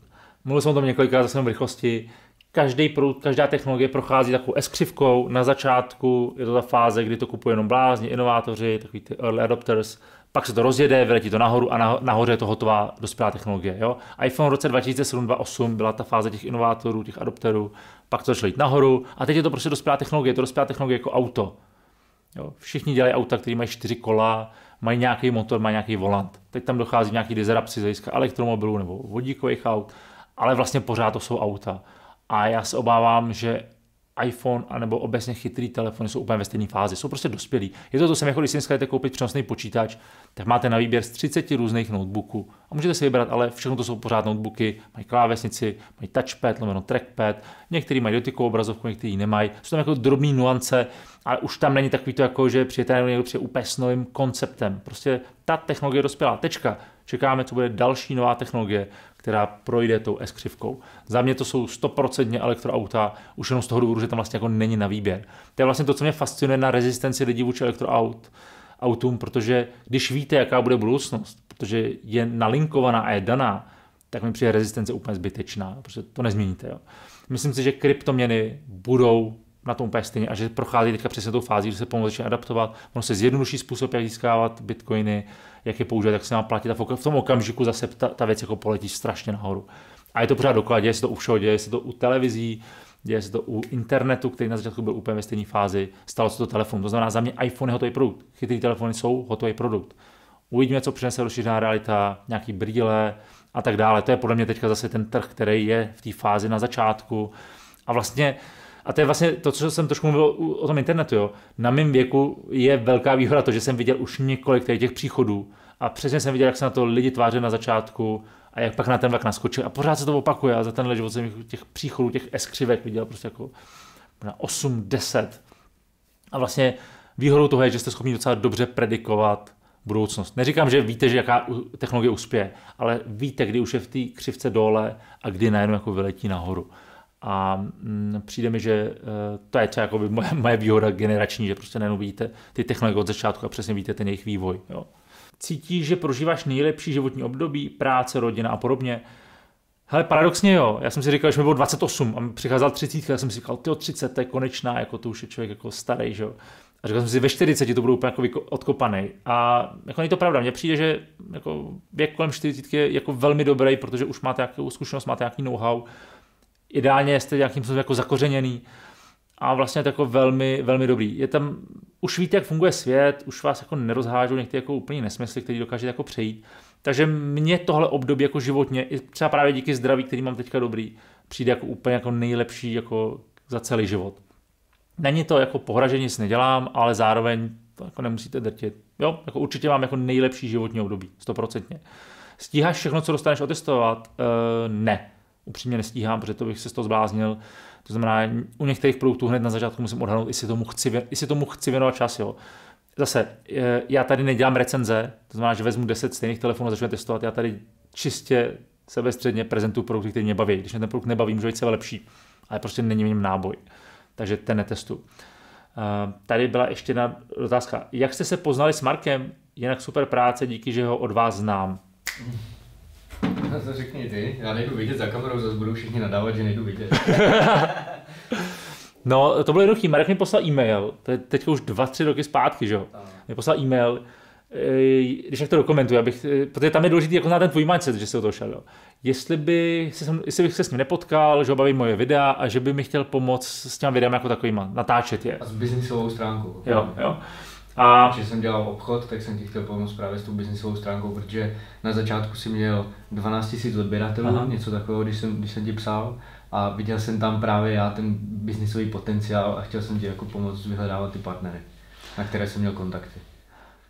mluvil jsem o tom několikrát zase v rychlosti. Každý produkt, každá technologie prochází takovou eskřivkou. Na začátku je to ta fáze, kdy to kupují jenom blázni, inovátoři, takový ty early adopters. Pak se to rozjede, vyletí to nahoru a naho- nahoře je to hotová dospělá technologie. Jo? iPhone v roce 2007-2008 byla ta fáze těch inovátorů, těch adopterů pak to začalo jít nahoru a teď je to prostě dospělá technologie, je to dospělá technologie jako auto. Jo, všichni dělají auta, které mají čtyři kola, mají nějaký motor, mají nějaký volant. Teď tam dochází nějaký disrupci z hlediska elektromobilů nebo vodíkových aut, ale vlastně pořád to jsou auta. A já se obávám, že iPhone anebo obecně chytrý telefony jsou úplně ve stejné fázi, jsou prostě dospělí. Je to to sem, jako když si dneska jdete koupit přenosný počítač, tak máte na výběr z 30 různých notebooků a můžete si vybrat, ale všechno to jsou pořád notebooky, mají klávesnici, mají touchpad, lomeno trackpad, některý mají dotykovou obrazovku, některý nemají. Jsou tam jako drobné nuance, ale už tam není takový to, jako, že přijete někdo přijde úplně s novým konceptem. Prostě ta technologie dospělá, tečka čekáme, co bude další nová technologie, která projde tou S křivkou. Za mě to jsou stoprocentně elektroauta, už jenom z toho důvodu, že tam vlastně jako není na výběr. To je vlastně to, co mě fascinuje na rezistenci lidí vůči elektroaut, autům, protože když víte, jaká bude budoucnost, protože je nalinkovaná a je daná, tak mi přijde rezistence úplně zbytečná, protože to nezměníte. Jo. Myslím si, že kryptoměny budou na tom úplně stejně a že prochází teďka přesně tou fází, že se pomalu začne adaptovat, ono se zjednoduší způsob, jak získávat bitcoiny, jak je používat, jak se má platit a v tom okamžiku zase ta, ta věc jako poletí strašně nahoru. A je to pořád dokola, děje se to u všeho, děje se to u televizí, děje se to u internetu, který na začátku byl úplně ve stejné fázi, stalo se to telefon. To znamená, za mě iPhone je hotový produkt. Chytrý telefony jsou hotový produkt. Uvidíme, co přinese rozšířená realita, nějaký brýle a tak dále. To je podle mě teďka zase ten trh, který je v té fázi na začátku. A vlastně a to je vlastně to, co jsem trošku mluvil o tom internetu. Jo. Na mém věku je velká výhoda to, že jsem viděl už několik těch příchodů a přesně jsem viděl, jak se na to lidi tváří na začátku a jak pak na ten vlak naskočil. A pořád se to opakuje a za ten život jsem těch příchodů, těch eskřivek viděl prostě jako na 8, 10. A vlastně výhodou toho je, že jste schopni docela dobře predikovat budoucnost. Neříkám, že víte, že jaká technologie uspěje, ale víte, kdy už je v té křivce dole a kdy najednou jako vyletí nahoru. A mm, přijde mi, že eh, to je třeba moje, moje výhoda generační, že prostě nejenom vidíte ty technologie od začátku a přesně vidíte ten jejich vývoj. Jo. Cítíš, že prožíváš nejlepší životní období, práce, rodina a podobně. Hele, paradoxně jo, já jsem si říkal, že mi bylo 28 a mi přicházel 30, já jsem si říkal, ty 30, to je konečná, jako to už je člověk jako starý, že jo. A říkal jsem si, ve 40 to budou úplně jako odkopaný. A jako není to pravda, mně přijde, že jako věk kolem 40 je jako velmi dobrý, protože už máte nějakou zkušenost, máte nějaký know-how, ideálně jste nějakým způsobem jako zakořeněný a vlastně to jako velmi, velmi dobrý. Je tam, už víte, jak funguje svět, už vás jako nerozhážou některé jako úplně nesmysly, které dokážete jako přejít. Takže mě tohle období jako životně, i třeba právě díky zdraví, který mám teďka dobrý, přijde jako úplně jako nejlepší jako za celý život. Není to jako pohražení, že nic nedělám, ale zároveň to jako nemusíte drtit. Jo, jako určitě mám jako nejlepší životní období, stoprocentně. Stíháš všechno, co dostaneš otestovat? Eh, ne upřímně nestíhám, protože to bych se z toho zbláznil. To znamená, u některých produktů hned na začátku musím odhadnout, jestli tomu chci, jestli tomu chci věnovat čas. Jo. Zase, já tady nedělám recenze, to znamená, že vezmu 10 stejných telefonů a začnu testovat. Já tady čistě sebestředně prezentuju produkty, které mě baví. Když mě ten produkt nebaví, může být sebe lepší, ale prostě není v něm náboj. Takže ten netestu. Eh, tady byla ještě jedna otázka. Jak jste se poznali s Markem? Jinak super práce, díky, že ho od vás znám to řekni ty. Já nejdu vidět za kamerou, zase budou všichni nadávat, že nejdu vidět. no, to bylo jednoduchý. Marek mi poslal e-mail, to je teď už dva, tři roky zpátky, že jo. Mě poslal e-mail, e, když jak to dokumentuju, abych, e, protože tam je důležitý jako na ten tvůj mindset, že se o to šel. Jo. Jestli, by, jestli bych se s ním nepotkal, že obaví moje videa a že by mi chtěl pomoct s těmi videem jako takovýma, natáčet je. A s biznisovou stránkou. Jo, jo. A... Že jsem dělal obchod, tak jsem ti chtěl pomoct právě s tou biznisovou stránkou, protože na začátku si měl 12 000 odběratelů, Aha. něco takového, když jsem, když jsem ti psal a viděl jsem tam právě já ten biznisový potenciál a chtěl jsem ti jako pomoct vyhledávat ty partnery, na které jsem měl kontakty.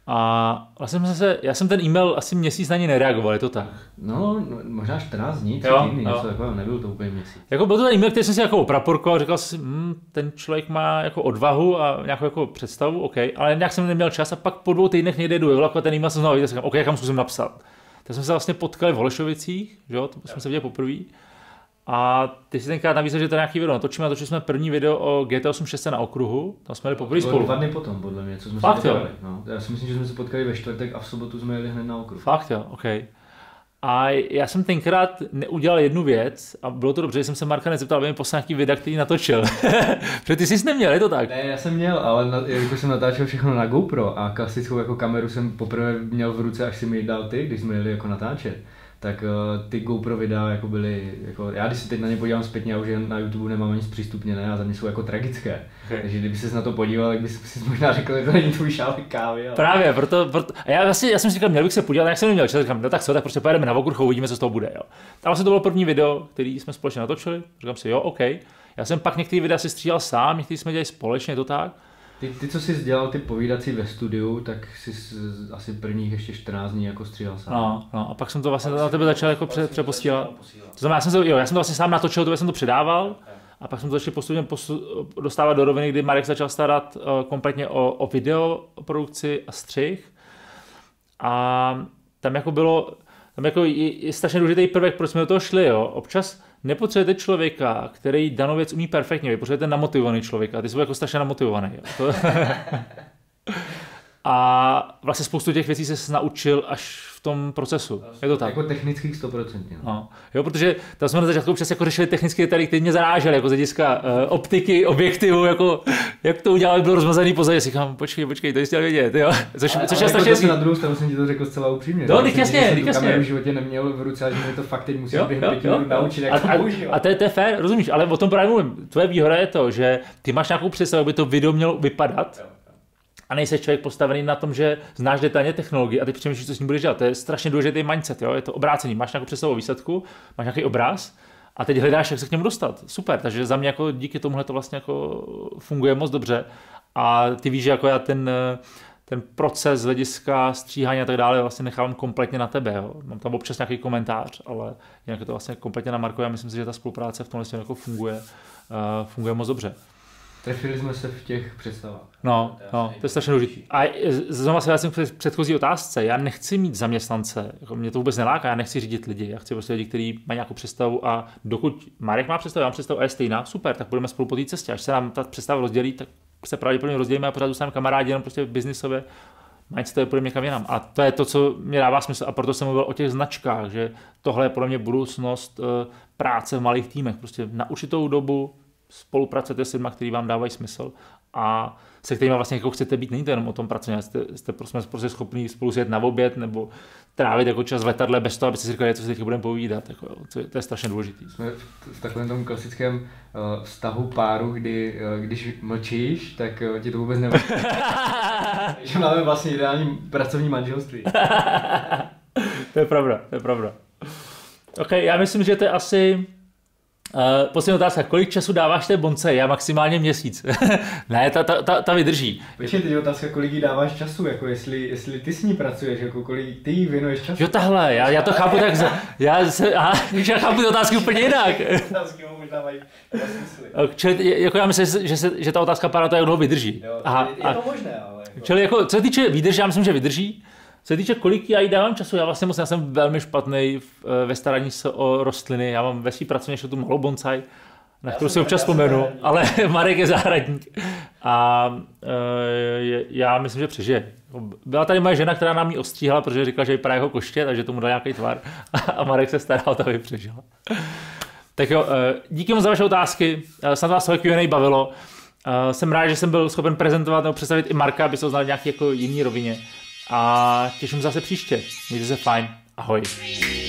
A vlastně jsem se, já jsem ten e-mail asi měsíc na něj nereagoval, je to tak? No, no možná 14 dní, tři týdny, něco takového, nebyl to úplně měsíc. Jako byl to ten e-mail, který jsem si jako opraporkoval, říkal jsem si, hm, ten člověk má jako odvahu a nějakou jako představu, OK, ale nějak jsem neměl čas a pak po dvou týdnech někde jdu, vlaku jako a ten e-mail jsem znovu viděl, říkám, OK, kam zkusím napsat. Tak jsme se vlastně potkali v Holešovicích, že jo, to jsme se viděli poprvé. A ty si tenkrát navíc, že to nějaký video natočíme, natočili jsme první video o GT 86 na okruhu, tam jsme jeli poprvé spolu. Dva dny potom, podle mě, co jsme Fakt se potkali. Jo. No. Já si myslím, že jsme se potkali ve čtvrtek a v sobotu jsme jeli hned na okruh. Fakt jo, OK. A já jsem tenkrát neudělal jednu věc a bylo to dobře, že jsem se Marka nezeptal, aby mi poslal nějaký videa, který natočil. Protože ty jsi neměl, je to tak? Ne, já jsem měl, ale na, jako jsem natáčel všechno na GoPro a klasickou jako kameru jsem poprvé měl v ruce, až si mi dal ty, když jsme jeli jako natáčet tak uh, ty GoPro videa jako byly, jako, já když se teď na ně podívám zpětně, já už na YouTube nemám nic přístupněné a za mě jsou jako tragické. Okay. Takže kdyby se na to podíval, tak bys si možná řekl, že to není tvůj šálek kávy. Ale... Právě, proto, proto a já, vlastně, já jsem si říkal, měl bych se podívat, jak jsem neměl čas, říkám, no tak co, tak prostě pojedeme na Vokurchu, uvidíme, co z toho bude. Jo. A vlastně to bylo první video, který jsme společně natočili, říkám si, jo, OK. Já jsem pak některé videa si stříhal sám, některé jsme dělali společně, to tak. Ty, ty, co jsi dělal ty povídací ve studiu, tak jsi asi prvních ještě 14 dní jako stříhal sám. No, no, a pak jsem to vlastně na tebe začal jako vlastně pře, přeposílat. To znamená, já jsem, to, jo, já jsem to vlastně sám natočil, to jsem to předával. A pak jsem to začal postupně posu, dostávat do roviny, kdy Marek začal starat uh, kompletně o, o videoprodukci a střih. A tam jako bylo, tam jako je, je strašně důležitý prvek, proč jsme do toho šli, jo. Občas nepotřebujete člověka, který danou věc umí perfektně, vy potřebujete namotivovaný člověka, ty jsou jako strašně namotivovaný. Jo. To... a vlastně spoustu těch věcí se naučil až v tom procesu. Je to tak? Jako technických 100%. No. no. Jo, protože tam jsme na začátku přesně jako řešili technické detaily, které mě zarážely, jako z hlediska uh, optiky, objektivu, jako jak to udělat, bylo rozmazaný pozadí. Si říkám, počkej, počkej, to jsi vědět, jo. Což, ale, což ale je strašně jako na druhou stranu jsem ti to řekl zcela upřímně. No, teď jasně, jasně. Já v životě neměl v ruce, že mi to fakt teď musím během naučit, jak a, to používat. A, to, je, to je fér, rozumíš, ale o tom právě mluvím. Tvoje výhoda je to, že ty máš nějakou představu, aby to video mělo vypadat. Jo a nejseš člověk postavený na tom, že znáš detailně technologii a ty přemýšlíš, co s ním budeš dělat. To je strašně důležitý mindset, jo? je to obrácení. Máš nějakou představu výsledku, máš nějaký obraz a teď hledáš, jak se k němu dostat. Super, takže za mě jako díky tomuhle to vlastně jako funguje moc dobře a ty víš, že jako já ten, ten proces z hlediska stříhání a tak dále vlastně nechávám kompletně na tebe. Jo. Mám tam občas nějaký komentář, ale jinak je to vlastně kompletně na Marko. Já myslím si, že ta spolupráce v tomhle jako funguje, uh, funguje moc dobře. Trefili jsme se v těch představách. No, no to je strašně důležité. A znovu se vracím k předchozí otázce. Já nechci mít zaměstnance, jako mě to vůbec neláká, já nechci řídit lidi, já chci prostě lidi, kteří mají nějakou představu a dokud Marek má představu, já mám představu a je stejná, super, tak budeme spolu po té cestě. Až se nám ta představa rozdělí, tak se pravděpodobně rozdělíme a pořád zůstaneme kamarádi, jenom prostě biznisově mindset mě kam jinam. A to je to, co mě dává smysl. A proto jsem mluvil o těch značkách, že tohle je podle mě budoucnost eh, práce v malých týmech. Prostě na určitou dobu spolupracujete s lidmi, kteří vám dávají smysl a se kterými vlastně jako chcete být. Není to jenom o tom pracovat, jste, jste prostě, prostě schopni spolu sjet na oběd nebo trávit jako čas v letadle bez toho, aby si říkali, co si teď budeme povídat. Jako, co je, to je strašně důležité. Jsme v takovém tom klasickém uh, vztahu páru, kdy uh, když mlčíš, tak uh, ti to vůbec nevadí. Takže máme vlastně ideální pracovní manželství. to je pravda, to je pravda. Ok, já myslím, že to je asi Uh, poslední otázka, kolik času dáváš té bonce? Já maximálně měsíc. ne, ta, ta, ta, ta vydrží. Počkej, teď otázka, kolik jí dáváš času, jako jestli, jestli ty s ní pracuješ, jako kolik ty jí věnuješ času. Jo, tahle, já, já to chápu tak, za, já, se, aha, já chápu ty otázky úplně jinak. otázky možná mají Čili, jako já myslím, že, se, že ta otázka pára to, jak dlouho vydrží. Jo, aha, je, je to možné, ale... Jako... Čili jako, co se týče výdrže, já myslím, že vydrží se týče, kolik já jí dávám času, já vlastně moc, já jsem velmi špatný eh, ve starání se o rostliny. Já mám ve svý pracovně tu malou bonsai, na kterou si občas vzpomenu, ale Marek je zahradník. A e, já myslím, že přežije. Byla tady moje žena, která nám ji ostříhala, protože říkala, že je právě jeho jako koště, takže tomu dal nějaký tvar. A Marek se staral, aby přežila. Tak jo, eh, díky moc za vaše otázky. Snad vás to Q&A bavilo. Jsem rád, že jsem byl schopen prezentovat nebo představit i Marka, aby se ho znal nějaký jako jiný rovině a těším se zase příště. Mějte se fajn. Ahoj.